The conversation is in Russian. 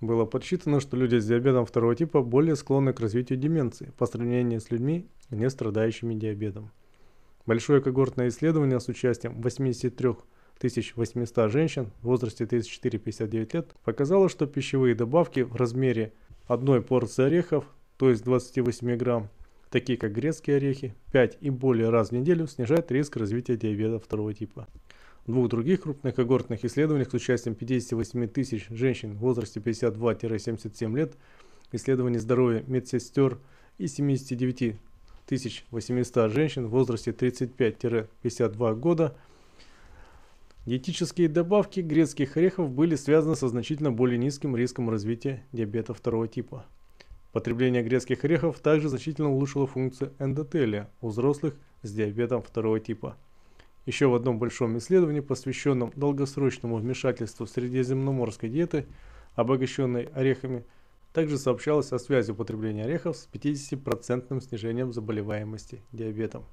Было подсчитано, что люди с диабетом второго типа более склонны к развитию деменции по сравнению с людьми, не страдающими диабетом. Большое когортное исследование с участием 83 800 женщин в возрасте 34-59 лет показало, что пищевые добавки в размере одной порции орехов, то есть 28 грамм, такие как грецкие орехи, 5 и более раз в неделю снижает риск развития диабета второго типа. В двух других крупных когортных исследованиях с участием 58 тысяч женщин в возрасте 52-77 лет, исследование здоровья медсестер и 79 тысяч 800 женщин в возрасте 35-52 года – Диетические добавки грецких орехов были связаны со значительно более низким риском развития диабета второго типа. Потребление грецких орехов также значительно улучшило функцию эндотелия у взрослых с диабетом второго типа. Еще в одном большом исследовании, посвященном долгосрочному вмешательству средиземноморской диеты, обогащенной орехами, также сообщалось о связи употребления орехов с 50% снижением заболеваемости диабетом.